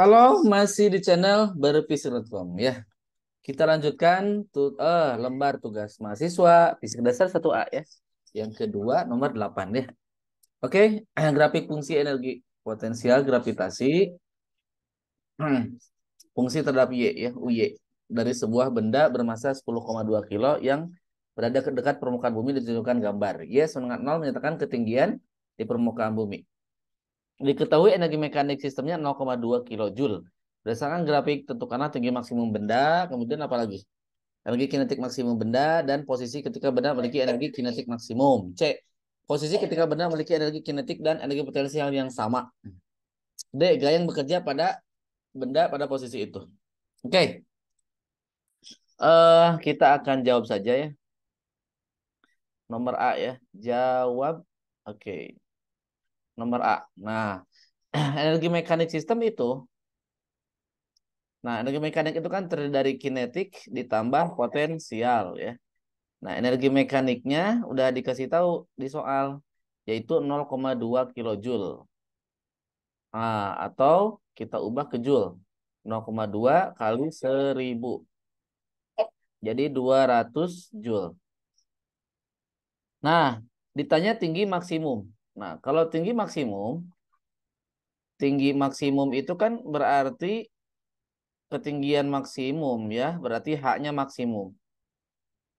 Halo, masih di channel berpisir.com ya. Kita lanjutkan tuh eh, lembar tugas mahasiswa fisik dasar 1A ya. Yang kedua nomor 8 ya. Oke, grafik fungsi energi potensial gravitasi fungsi terhadap Y ya, UY dari sebuah benda bermassa 10,2 kilo yang berada dekat permukaan bumi ditunjukkan gambar. Y yes, sama 0 menyatakan ketinggian di permukaan bumi. Diketahui energi mekanik sistemnya 0,2 kJ. Berdasarkan grafik tentukanlah tinggi maksimum benda, kemudian apa lagi? Energi kinetik maksimum benda dan posisi ketika benda memiliki energi kinetik maksimum. C. Posisi ketika benda memiliki energi kinetik dan energi potensial yang sama. D. Gaya yang bekerja pada benda pada posisi itu. Oke. Okay. Uh, eh, kita akan jawab saja ya. Nomor A ya. Jawab. Oke. Okay nomor A. Nah, energi mekanik sistem itu Nah, energi mekanik itu kan terdiri dari kinetik ditambah potensial ya. Nah, energi mekaniknya udah dikasih tahu di soal yaitu 0,2 kilojoule. Nah, atau kita ubah ke joule. 0,2 kali 1000. Jadi 200 joule. Nah, ditanya tinggi maksimum. Nah, kalau tinggi maksimum, tinggi maksimum itu kan berarti ketinggian maksimum ya, berarti haknya maksimum.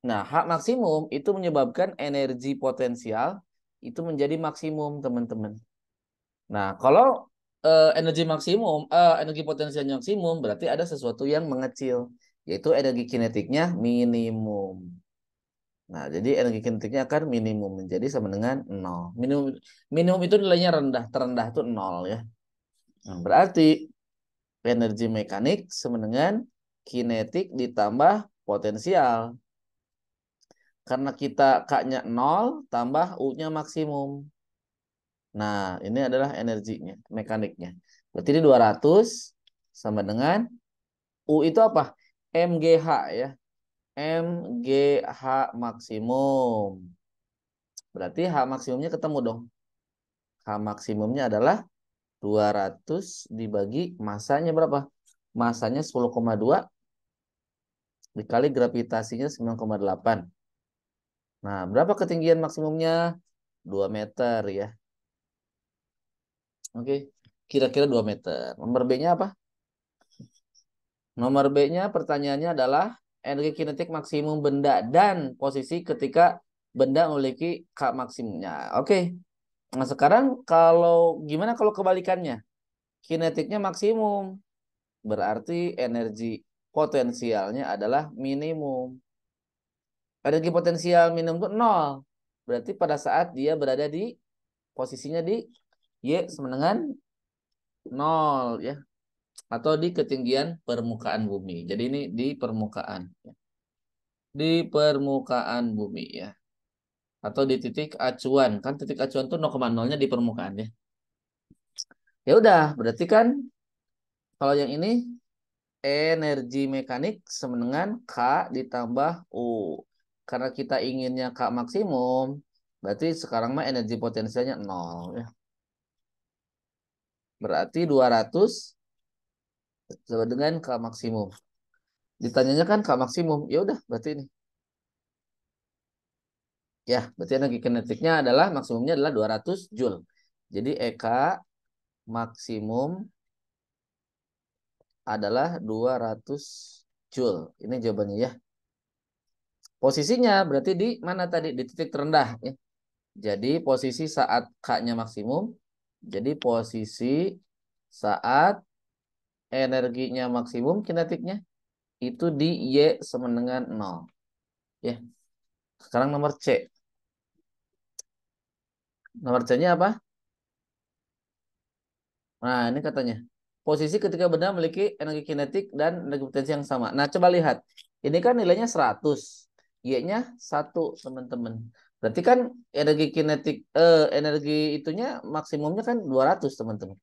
Nah, hak maksimum itu menyebabkan energi potensial itu menjadi maksimum, teman-teman. Nah, kalau uh, energi maksimum, uh, energi potensial maksimum, berarti ada sesuatu yang mengecil, yaitu energi kinetiknya minimum. Nah, jadi energi kinetiknya akan minimum menjadi sama dengan nol. Minimum minimum itu nilainya rendah, terendah itu nol ya. Nah, berarti energi mekanik sama dengan kinetik ditambah potensial. Karena kita K-nya nol, tambah U-nya maksimum. Nah, ini adalah energinya, mekaniknya. Berarti ini 200 sama dengan U itu apa? MGH ya. MGH maksimum. Berarti H maksimumnya ketemu dong. H maksimumnya adalah 200 dibagi masanya berapa? Masanya 10,2 dikali gravitasinya 9,8. Nah, berapa ketinggian maksimumnya? 2 meter ya. Oke, kira-kira 2 meter. Nomor B-nya apa? Nomor B-nya pertanyaannya adalah energi kinetik maksimum benda dan posisi ketika benda memiliki K maksimumnya. Oke. Okay. Nah, sekarang kalau gimana kalau kebalikannya? Kinetiknya maksimum. Berarti energi potensialnya adalah minimum. Energi potensial minimum itu nol. Berarti pada saat dia berada di posisinya di Y sama dengan nol ya atau di ketinggian permukaan bumi. Jadi ini di permukaan. Ya. Di permukaan bumi ya. Atau di titik acuan. Kan titik acuan itu 0,0-nya di permukaan ya. Ya udah, berarti kan kalau yang ini energi mekanik sama dengan K ditambah U. Karena kita inginnya K maksimum, berarti sekarang mah energi potensialnya 0 ya. Berarti 200 sama dengan K maksimum. Ditanyanya kan K maksimum. Ya udah, berarti ini. Ya, berarti energi kinetiknya adalah maksimumnya adalah 200 Joule. Jadi EK maksimum adalah 200 Joule. Ini jawabannya ya. Posisinya berarti di mana tadi? Di titik terendah. Ya. Jadi posisi saat K-nya maksimum. Jadi posisi saat energinya maksimum kinetiknya itu di Y sama dengan 0. Ya. Sekarang nomor C. Nomor C-nya apa? Nah, ini katanya. Posisi ketika benda memiliki energi kinetik dan energi potensi yang sama. Nah, coba lihat. Ini kan nilainya 100. Y-nya 1, teman-teman. Berarti kan energi kinetik, eh, energi itunya maksimumnya kan 200, teman-teman.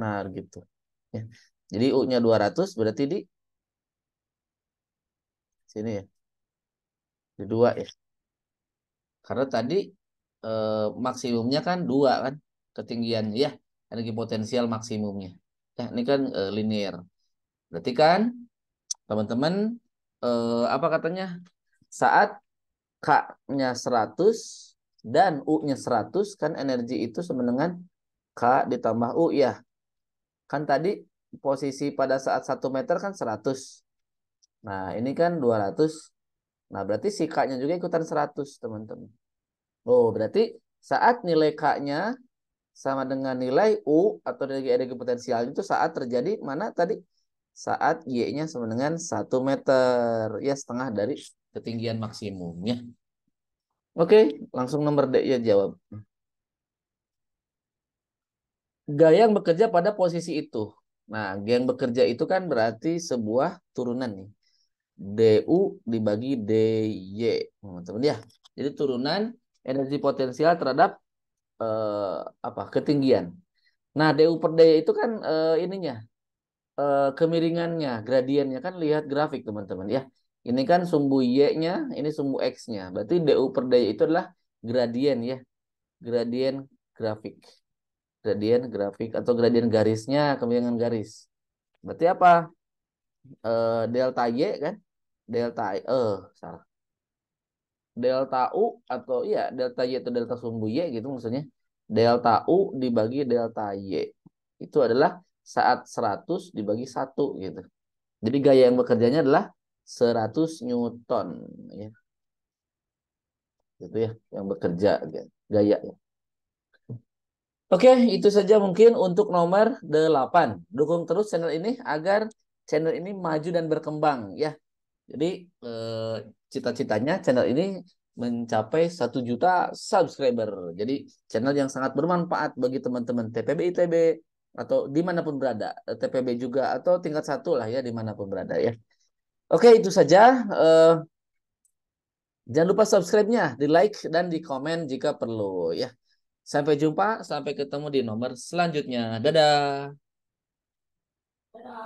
Nah, gitu. Ya. Jadi U-nya 200 berarti di sini ya. Di 2 ya. Karena tadi eh, maksimumnya kan 2 kan ketinggiannya ya. Energi potensial maksimumnya. Ya, ini kan eh, linear. Berarti kan teman-teman eh, apa katanya? Saat K-nya 100 dan U-nya 100 kan energi itu sama dengan K ditambah U ya. Kan tadi posisi pada saat 1 meter kan 100. Nah, ini kan 200. Nah, berarti si K-nya juga ikutan 100, teman-teman. Oh, berarti saat nilai K-nya sama dengan nilai U atau dari energi potensialnya itu saat terjadi mana tadi? Saat Y-nya sama dengan 1 meter. Ya, setengah dari ketinggian maksimumnya. Oke, langsung nomor D ya jawab gaya yang bekerja pada posisi itu. Nah, gaya yang bekerja itu kan berarti sebuah turunan nih. DU dibagi DY, nah, teman-teman ya. Jadi turunan energi potensial terhadap eh, apa? ketinggian. Nah, DU per DY itu kan eh, ininya eh, kemiringannya, gradiennya kan lihat grafik, teman-teman ya. Ini kan sumbu Y-nya, ini sumbu X-nya. Berarti DU per DY itu adalah gradien ya. Gradien grafik gradien grafik atau gradien garisnya kemiringan garis. Berarti apa? E, delta Y kan? Delta E, salah. Delta U atau iya delta Y atau delta sumbu Y gitu maksudnya. Delta U dibagi delta Y. Itu adalah saat 100 dibagi 1 gitu. Jadi gaya yang bekerjanya adalah 100 Newton ya. Gitu ya, yang bekerja gaya, gaya Oke, itu saja mungkin untuk nomor 8. Dukung terus channel ini agar channel ini maju dan berkembang ya. Jadi eh, cita-citanya channel ini mencapai 1 juta subscriber. Jadi channel yang sangat bermanfaat bagi teman-teman TPB ITB atau dimanapun berada. TPB juga atau tingkat satu lah ya dimanapun berada ya. Oke itu saja. Eh, jangan lupa subscribe-nya, di like dan di komen jika perlu ya. Sampai jumpa, sampai ketemu di nomor selanjutnya. Dadah. Dadah.